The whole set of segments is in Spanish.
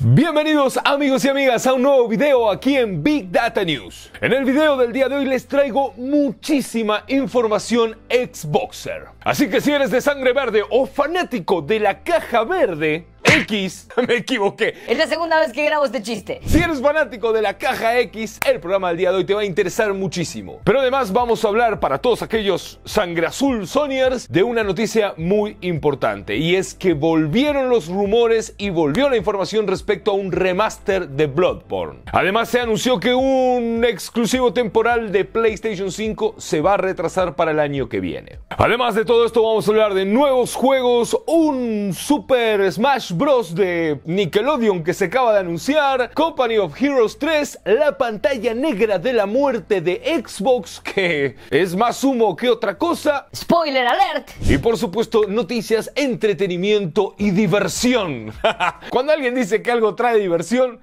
Bienvenidos amigos y amigas a un nuevo video aquí en Big Data News. En el video del día de hoy les traigo muchísima información Xboxer. Así que si eres de sangre verde o fanático de la caja verde, X. Me equivoqué. Es la segunda vez que grabo este chiste. Si eres fanático de la caja X, el programa del día de hoy te va a interesar muchísimo. Pero además vamos a hablar para todos aquellos sangre azul soniers de una noticia muy importante. Y es que volvieron los rumores y volvió la información respecto a un remaster de Bloodborne. Además se anunció que un exclusivo temporal de PlayStation 5 se va a retrasar para el año que viene. Además de todo esto vamos a hablar de nuevos juegos, un Super Smash Bros. de Nickelodeon que se acaba de anunciar, Company of Heroes 3, la pantalla negra de la muerte de Xbox, que es más humo que otra cosa. Spoiler alert. Y por supuesto, noticias, entretenimiento y diversión. Cuando alguien dice que algo trae diversión,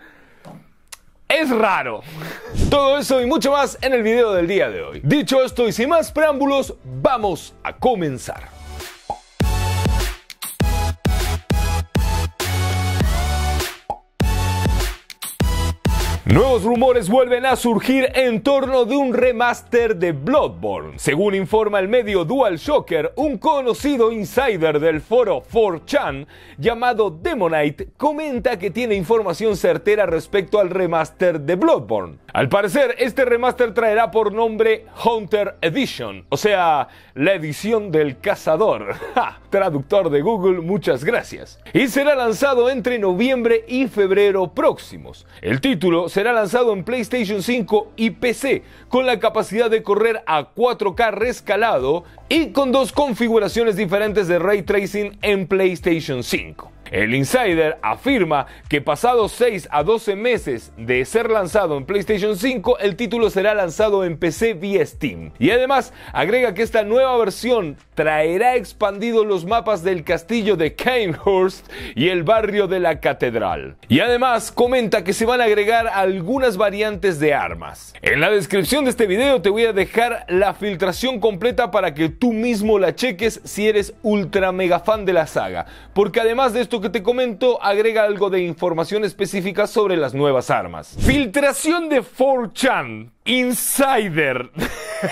es raro. Todo eso y mucho más en el video del día de hoy. Dicho esto y sin más preámbulos, vamos a comenzar. Nuevos rumores vuelven a surgir en torno de un remaster de Bloodborne. Según informa el medio Dual Shocker, un conocido insider del foro 4chan llamado Demonite comenta que tiene información certera respecto al remaster de Bloodborne. Al parecer, este remaster traerá por nombre Hunter Edition, o sea, la edición del cazador. Traductor de Google, muchas gracias. Y será lanzado entre noviembre y febrero próximos. El título será lanzado en PlayStation 5 y PC con la capacidad de correr a 4K rescalado y con dos configuraciones diferentes de ray tracing en PlayStation 5. El insider afirma que pasados 6 a 12 meses de ser lanzado en PlayStation 5, el título será lanzado en PC vía Steam. Y además agrega que esta nueva versión traerá expandidos los mapas del castillo de Kanehurst y el barrio de la catedral. Y además comenta que se van a agregar algunas variantes de armas. En la descripción de este video te voy a dejar la filtración completa para que tú mismo la cheques si eres ultra mega fan de la saga. Porque además de esto que te comento agrega algo de información específica sobre las nuevas armas. Filtración de 4chan. Insider.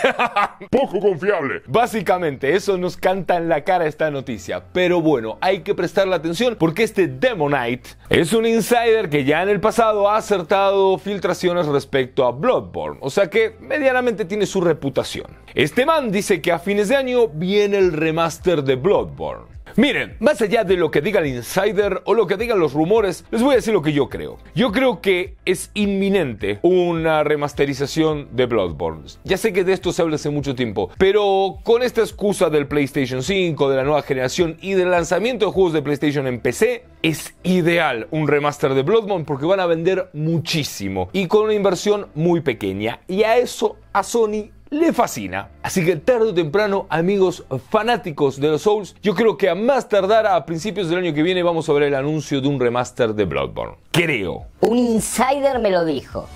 Poco confiable. Básicamente, eso nos canta en la cara esta noticia. Pero bueno, hay que prestarle atención porque este Demonite es un insider que ya en el pasado ha acertado filtraciones respecto a Bloodborne. O sea que medianamente tiene su reputación. Este man dice que a fines de año viene el remaster de Bloodborne. Miren, más allá de lo que diga el insider o lo que digan los rumores, les voy a decir lo que yo creo. Yo creo que es inminente una remasterización de Bloodborne. Ya sé que de esto se habla hace mucho tiempo, pero con esta excusa del PlayStation 5, de la nueva generación y del lanzamiento de juegos de PlayStation en PC, es ideal un remaster de Bloodborne porque van a vender muchísimo y con una inversión muy pequeña. Y a eso a Sony le fascina. Así que tarde o temprano, amigos fanáticos de los Souls, yo creo que a más tardar a principios del año que viene vamos a ver el anuncio de un remaster de Bloodborne. Creo. Un insider me lo dijo.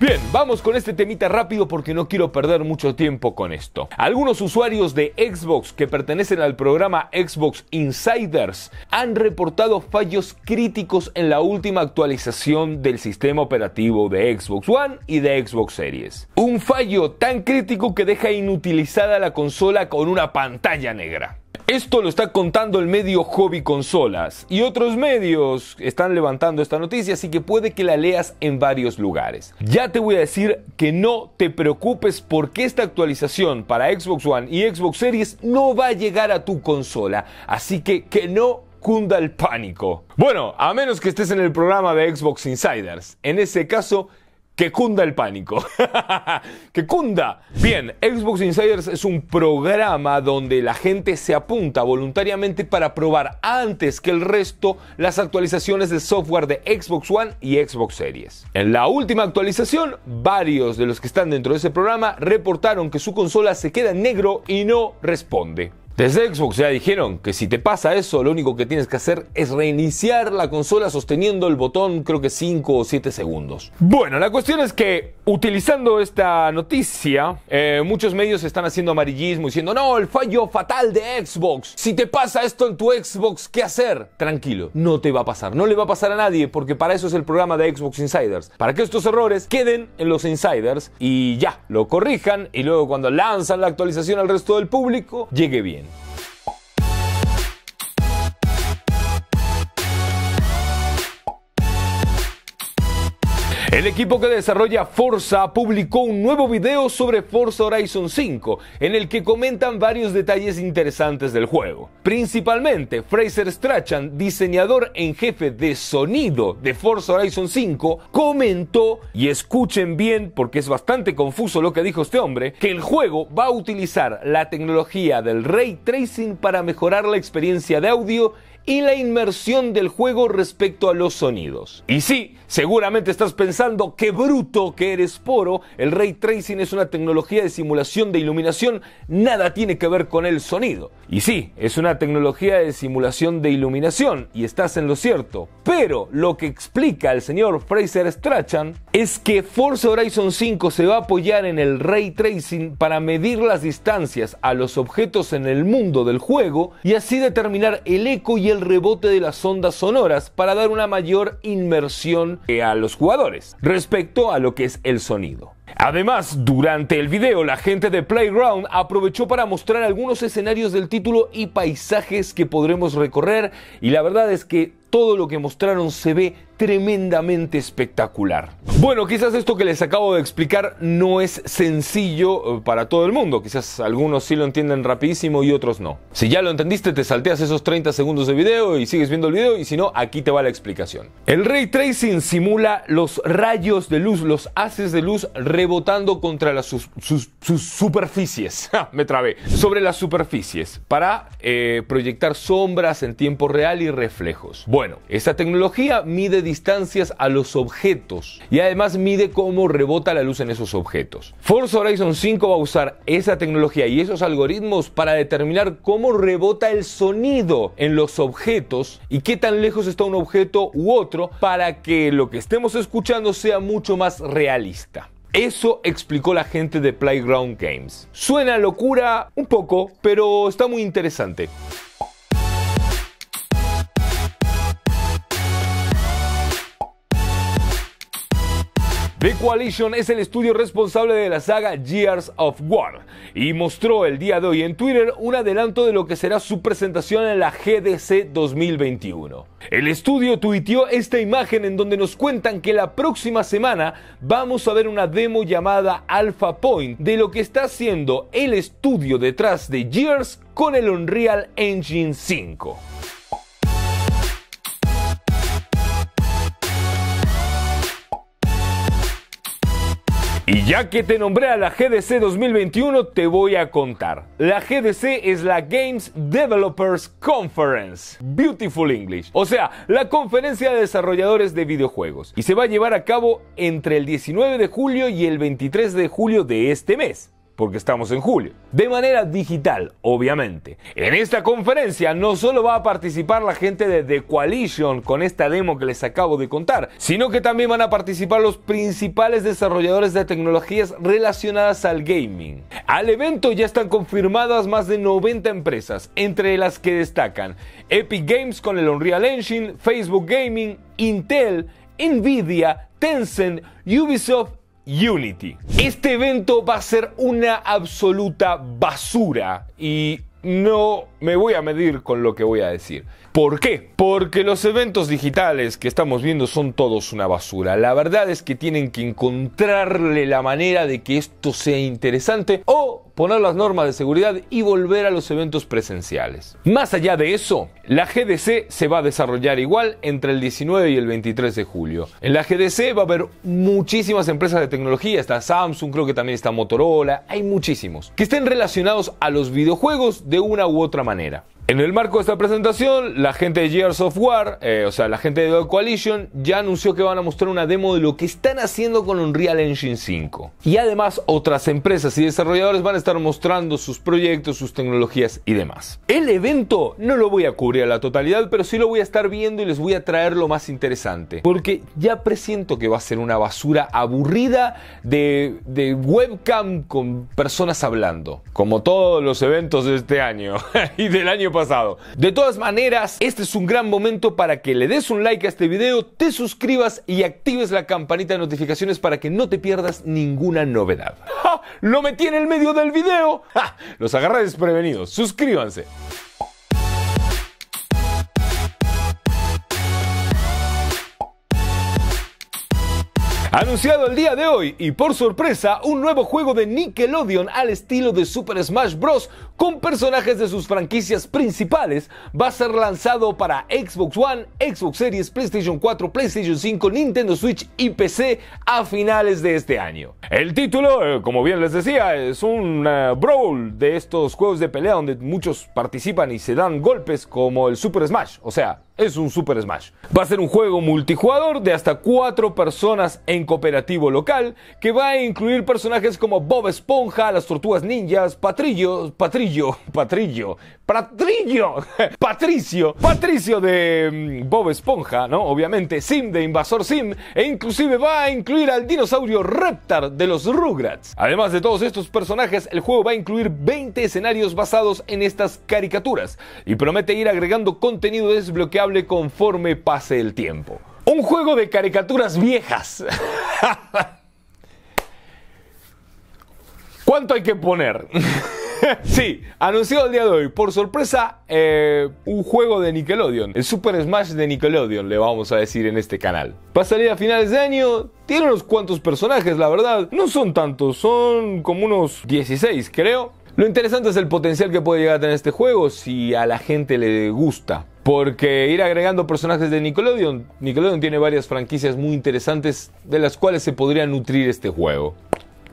Bien, vamos con este temita rápido porque no quiero perder mucho tiempo con esto. Algunos usuarios de Xbox que pertenecen al programa Xbox Insiders han reportado fallos críticos en la última actualización del sistema operativo de Xbox One y de Xbox Series. Un fallo tan crítico que deja inutilizada la consola con una pantalla negra. Esto lo está contando el medio Hobby Consolas y otros medios están levantando esta noticia, así que puede que la leas en varios lugares. Ya te voy a decir que no te preocupes porque esta actualización para Xbox One y Xbox Series no va a llegar a tu consola, así que que no cunda el pánico. Bueno, a menos que estés en el programa de Xbox Insiders, en ese caso que cunda el pánico. que cunda. Bien, Xbox Insiders es un programa donde la gente se apunta voluntariamente para probar antes que el resto las actualizaciones de software de Xbox One y Xbox Series. En la última actualización, varios de los que están dentro de ese programa reportaron que su consola se queda en negro y no responde. Desde Xbox ya dijeron que si te pasa eso, lo único que tienes que hacer es reiniciar la consola sosteniendo el botón creo que 5 o 7 segundos. Bueno, la cuestión es que utilizando esta noticia, eh, muchos medios están haciendo amarillismo diciendo, no, el fallo fatal de Xbox. Si te pasa esto en tu Xbox, ¿qué hacer? Tranquilo, no te va a pasar, no le va a pasar a nadie porque para eso es el programa de Xbox Insiders, para que estos errores queden en los insiders y ya, lo corrijan y luego cuando lanzan la actualización al resto del público, llegue bien. El equipo que desarrolla Forza publicó un nuevo video sobre Forza Horizon 5, en el que comentan varios detalles interesantes del juego. Principalmente, Fraser Strachan, diseñador en jefe de sonido de Forza Horizon 5, comentó, y escuchen bien porque es bastante confuso lo que dijo este hombre, que el juego va a utilizar la tecnología del ray tracing para mejorar la experiencia de audio y la inmersión del juego respecto a los sonidos. Y sí, seguramente estás pensando qué bruto que eres poro, el ray tracing es una tecnología de simulación de iluminación, nada tiene que ver con el sonido. Y sí, es una tecnología de simulación de iluminación, y estás en lo cierto. Pero lo que explica el señor Fraser Strachan es que Forza Horizon 5 se va a apoyar en el ray tracing para medir las distancias a los objetos en el mundo del juego y así determinar el eco y el rebote de las ondas sonoras para dar una mayor inmersión a los jugadores respecto a lo que es el sonido. Además, durante el video la gente de Playground aprovechó para mostrar algunos escenarios del título y paisajes que podremos recorrer y la verdad es que todo lo que mostraron se ve tremendamente espectacular. Bueno, quizás esto que les acabo de explicar no es sencillo eh, para todo el mundo. Quizás algunos sí lo entienden rapidísimo y otros no. Si ya lo entendiste, te salteas esos 30 segundos de video y sigues viendo el video y si no, aquí te va la explicación. El ray tracing simula los rayos de luz, los haces de luz rebotando contra las sus, superficies. Me trabé. Sobre las superficies para eh, proyectar sombras en tiempo real y reflejos. Bueno, esta tecnología mide distancias a los objetos y además mide cómo rebota la luz en esos objetos. Forza Horizon 5 va a usar esa tecnología y esos algoritmos para determinar cómo rebota el sonido en los objetos y qué tan lejos está un objeto u otro para que lo que estemos escuchando sea mucho más realista. Eso explicó la gente de Playground Games. Suena locura un poco, pero está muy interesante. The Coalition es el estudio responsable de la saga Gears of War y mostró el día de hoy en Twitter un adelanto de lo que será su presentación en la GDC 2021. El estudio tuiteó esta imagen en donde nos cuentan que la próxima semana vamos a ver una demo llamada Alpha Point de lo que está haciendo el estudio detrás de Gears con el Unreal Engine 5. Y ya que te nombré a la GDC 2021, te voy a contar. La GDC es la Games Developers Conference. Beautiful English. O sea, la conferencia de desarrolladores de videojuegos. Y se va a llevar a cabo entre el 19 de julio y el 23 de julio de este mes porque estamos en julio. De manera digital, obviamente. En esta conferencia no solo va a participar la gente de The Coalition con esta demo que les acabo de contar, sino que también van a participar los principales desarrolladores de tecnologías relacionadas al gaming. Al evento ya están confirmadas más de 90 empresas, entre las que destacan Epic Games con el Unreal Engine, Facebook Gaming, Intel, Nvidia, Tencent, Ubisoft Unity. Este evento va a ser una absoluta basura y no me voy a medir con lo que voy a decir. ¿Por qué? Porque los eventos digitales que estamos viendo son todos una basura. La verdad es que tienen que encontrarle la manera de que esto sea interesante o poner las normas de seguridad y volver a los eventos presenciales. Más allá de eso, la GDC se va a desarrollar igual entre el 19 y el 23 de julio. En la GDC va a haber muchísimas empresas de tecnología, está Samsung, creo que también está Motorola, hay muchísimos, que estén relacionados a los videojuegos de una u otra manera. En el marco de esta presentación, la gente de Gears of War, eh, o sea, la gente de Dog Coalition, ya anunció que van a mostrar una demo de lo que están haciendo con Unreal Engine 5. Y además, otras empresas y desarrolladores van a estar mostrando sus proyectos, sus tecnologías y demás. El evento no lo voy a cubrir a la totalidad, pero sí lo voy a estar viendo y les voy a traer lo más interesante. Porque ya presiento que va a ser una basura aburrida de, de webcam con personas hablando. Como todos los eventos de este año y del año pasado pasado. De todas maneras, este es un gran momento para que le des un like a este video, te suscribas y actives la campanita de notificaciones para que no te pierdas ninguna novedad. ¡Ja! ¡Lo metí en el medio del video! ¡Ja! Los agarré desprevenidos. Suscríbanse. Anunciado el día de hoy y por sorpresa, un nuevo juego de Nickelodeon al estilo de Super Smash Bros. con personajes de sus franquicias principales va a ser lanzado para Xbox One, Xbox Series, PlayStation 4, PlayStation 5, Nintendo Switch y PC a finales de este año. El título, eh, como bien les decía, es un eh, brawl de estos juegos de pelea donde muchos participan y se dan golpes como el Super Smash, o sea, es un Super Smash. Va a ser un juego multijugador de hasta 4 personas en cooperativo local, que va a incluir personajes como Bob Esponja, las tortugas ninjas, Patrillo, Patrillo, Patrillo, Patrillo, Patricio, Patricio de mm, Bob Esponja, ¿no? Obviamente, Sim de Invasor Sim, e inclusive va a incluir al dinosaurio Reptar de los Rugrats. Además de todos estos personajes, el juego va a incluir 20 escenarios basados en estas caricaturas y promete ir agregando contenido desbloqueable conforme pase el tiempo. Un juego de caricaturas viejas. ¿Cuánto hay que poner? sí, anunciado el día de hoy, por sorpresa, eh, un juego de Nickelodeon, el Super Smash de Nickelodeon, le vamos a decir en este canal. Va a salir a finales de año, tiene unos cuantos personajes, la verdad, no son tantos, son como unos 16, creo. Lo interesante es el potencial que puede llegar a tener este juego si a la gente le gusta porque ir agregando personajes de Nickelodeon. Nickelodeon tiene varias franquicias muy interesantes de las cuales se podría nutrir este juego.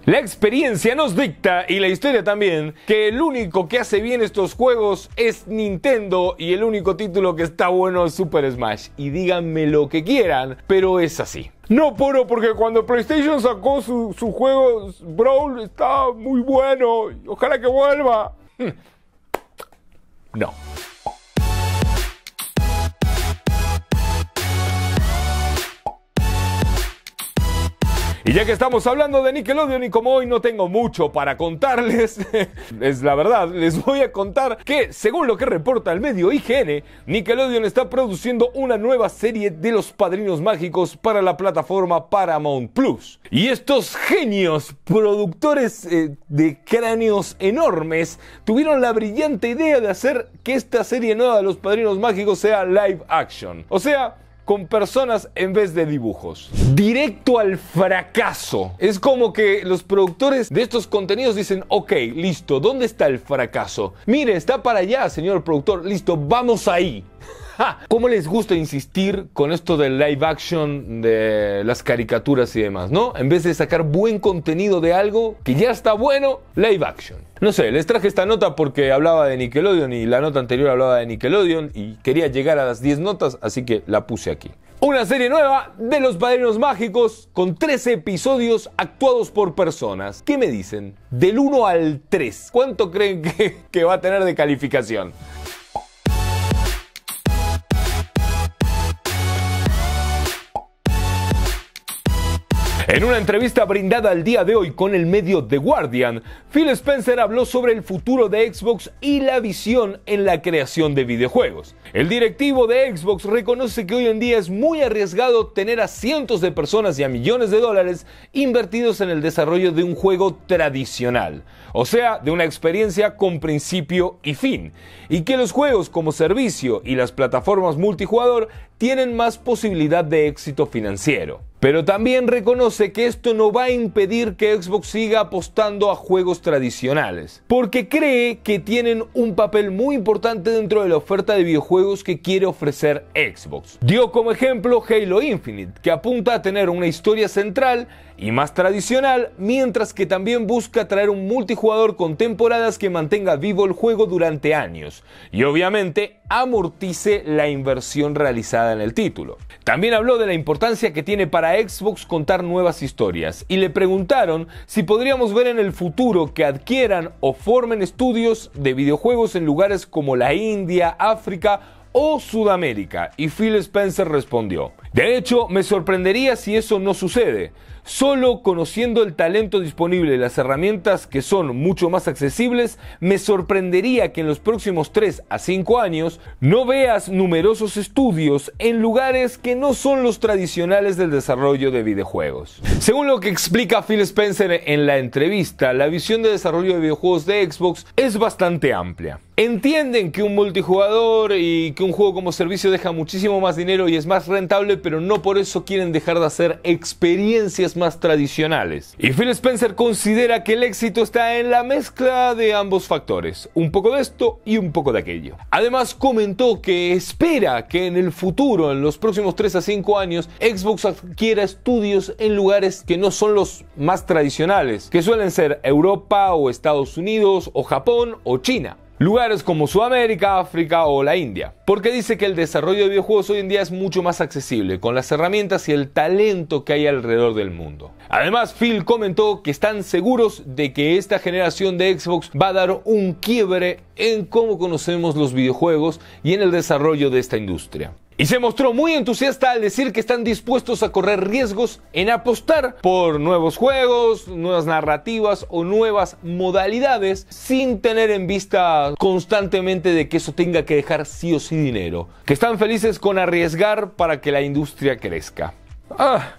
La experiencia nos dicta, y la historia también, que el único que hace bien estos juegos es Nintendo y el único título que está bueno es Super Smash. Y díganme lo que quieran, pero es así. No, puro, porque cuando PlayStation sacó su, su juego Brawl estaba muy bueno. Ojalá que vuelva. Hmm. No. Y ya que estamos hablando de Nickelodeon y como hoy no tengo mucho para contarles, es la verdad, les voy a contar que según lo que reporta el medio IGN, Nickelodeon está produciendo una nueva serie de los Padrinos Mágicos para la plataforma Paramount Plus. Y estos genios productores eh, de cráneos enormes tuvieron la brillante idea de hacer que esta serie nueva de los Padrinos Mágicos sea live action. O sea, con personas en vez de dibujos. Directo al fracaso. Es como que los productores de estos contenidos dicen, ok, listo, ¿dónde está el fracaso? Mire, está para allá, señor productor, listo, vamos ahí. ¿Cómo les gusta insistir con esto del live action, de las caricaturas y demás, no? En vez de sacar buen contenido de algo que ya está bueno, live action. No sé, les traje esta nota porque hablaba de Nickelodeon y la nota anterior hablaba de Nickelodeon y quería llegar a las 10 notas, así que la puse aquí. Una serie nueva de Los Padrinos Mágicos con 13 episodios actuados por personas. ¿Qué me dicen? Del 1 al 3, ¿cuánto creen que va a tener de calificación? En una entrevista brindada al día de hoy con el medio The Guardian, Phil Spencer habló sobre el futuro de Xbox y la visión en la creación de videojuegos. El directivo de Xbox reconoce que hoy en día es muy arriesgado tener a cientos de personas y a millones de dólares invertidos en el desarrollo de un juego tradicional, o sea, de una experiencia con principio y fin, y que los juegos como servicio y las plataformas multijugador tienen más posibilidad de éxito financiero. Pero también reconoce que esto no va a impedir que Xbox siga apostando a juegos tradicionales, porque cree que tienen un papel muy importante dentro de la oferta de videojuegos que quiere ofrecer Xbox. Dio como ejemplo Halo Infinite, que apunta a tener una historia central y más tradicional, mientras que también busca traer un multijugador con temporadas que mantenga vivo el juego durante años y obviamente amortice la inversión realizada en el título. También habló de la importancia que tiene para Xbox contar nuevas historias y le preguntaron si podríamos ver en el futuro que adquieran o formen estudios de videojuegos en lugares como la India, África o Sudamérica y Phil Spencer respondió, de hecho me sorprendería si eso no sucede. Solo conociendo el talento disponible y las herramientas que son mucho más accesibles, me sorprendería que en los próximos 3 a 5 años no veas numerosos estudios en lugares que no son los tradicionales del desarrollo de videojuegos. Según lo que explica Phil Spencer en la entrevista, la visión de desarrollo de videojuegos de Xbox es bastante amplia. Entienden que un multijugador y que un juego como servicio deja muchísimo más dinero y es más rentable, pero no por eso quieren dejar de hacer experiencias más tradicionales. Y Phil Spencer considera que el éxito está en la mezcla de ambos factores, un poco de esto y un poco de aquello. Además comentó que espera que en el futuro, en los próximos 3 a 5 años, Xbox adquiera estudios en lugares que no son los más tradicionales, que suelen ser Europa o Estados Unidos o Japón o China lugares como Sudamérica, África o la India. Porque dice que el desarrollo de videojuegos hoy en día es mucho más accesible, con las herramientas y el talento que hay alrededor del mundo. Además, Phil comentó que están seguros de que esta generación de Xbox va a dar un quiebre en cómo conocemos los videojuegos y en el desarrollo de esta industria y se mostró muy entusiasta al decir que están dispuestos a correr riesgos en apostar por nuevos juegos, nuevas narrativas o nuevas modalidades sin tener en vista constantemente de que eso tenga que dejar sí o sí dinero, que están felices con arriesgar para que la industria crezca. Ah,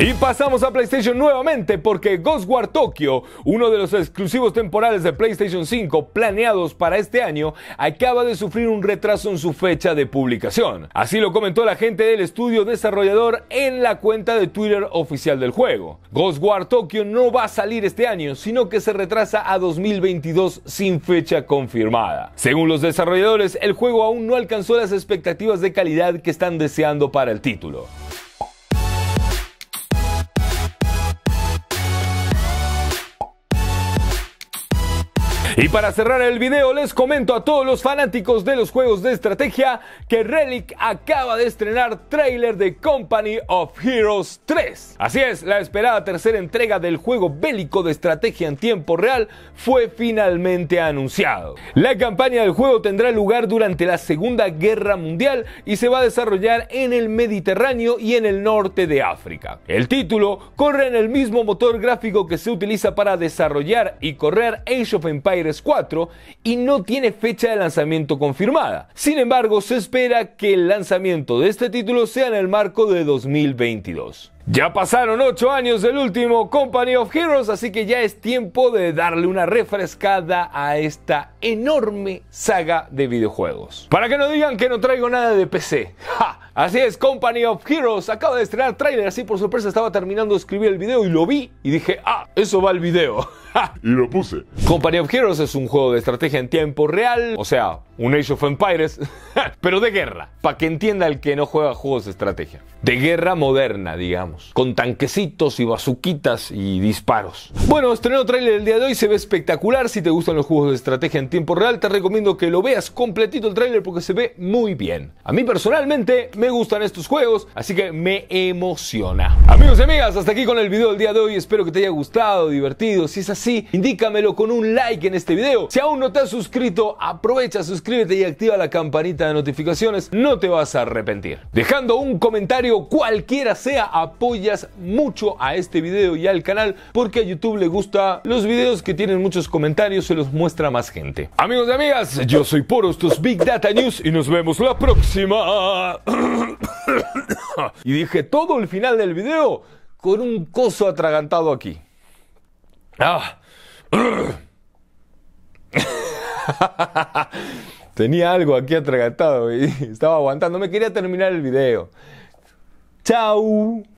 Y pasamos a PlayStation nuevamente porque Ghost War Tokyo, uno de los exclusivos temporales de PlayStation 5 planeados para este año, acaba de sufrir un retraso en su fecha de publicación. Así lo comentó la gente del estudio desarrollador en la cuenta de Twitter oficial del juego. Ghost War Tokyo no va a salir este año, sino que se retrasa a 2022 sin fecha confirmada. Según los desarrolladores, el juego aún no alcanzó las expectativas de calidad que están deseando para el título. Y para cerrar el video les comento a todos los fanáticos de los juegos de estrategia que Relic acaba de estrenar trailer de Company of Heroes 3. Así es, la esperada tercera entrega del juego bélico de estrategia en tiempo real fue finalmente anunciado. La campaña del juego tendrá lugar durante la Segunda Guerra Mundial y se va a desarrollar en el Mediterráneo y en el norte de África. El título corre en el mismo motor gráfico que se utiliza para desarrollar y correr Age of Empires 4 y no tiene fecha de lanzamiento confirmada. Sin embargo, se espera que el lanzamiento de este título sea en el marco de 2022. Ya pasaron 8 años del último Company of Heroes, así que ya es tiempo de darle una refrescada a esta enorme saga de videojuegos. Para que no digan que no traigo nada de PC. Así es, Company of Heroes acaba de estrenar tráiler, así por sorpresa estaba terminando de escribir el video y lo vi y dije, ah, eso va al video. y lo puse. Company of Heroes es un juego de estrategia en tiempo real, o sea, un Age of Empires, pero de guerra, para que entienda el que no juega juegos de estrategia. De guerra moderna, digamos, con tanquecitos y bazuquitas y disparos. Bueno, estrenado trailer el día de hoy, se ve espectacular. Si te gustan los juegos de estrategia en tiempo real, te recomiendo que lo veas completito el trailer porque se ve muy bien. A mí personalmente me gustan estos juegos, así que me emociona. Amigos y amigas, hasta aquí con el video del día de hoy. Espero que te haya gustado, divertido. Si es así, indícamelo con un like en este video. Si aún no te has suscrito, aprovecha, suscríbete y activa la campanita de notificaciones. No te vas a arrepentir. Dejando un comentario cualquiera sea, apoyas mucho a este video y al canal porque a YouTube le gusta los videos que tienen muchos comentarios, se los muestra más gente. Amigos y amigas, yo soy Poros, Big Data News y nos vemos la próxima. y dije todo el final del video con un coso atragantado aquí. Ah. Tenía algo aquí atragantado y estaba aguantando. me quería terminar el video. Chau.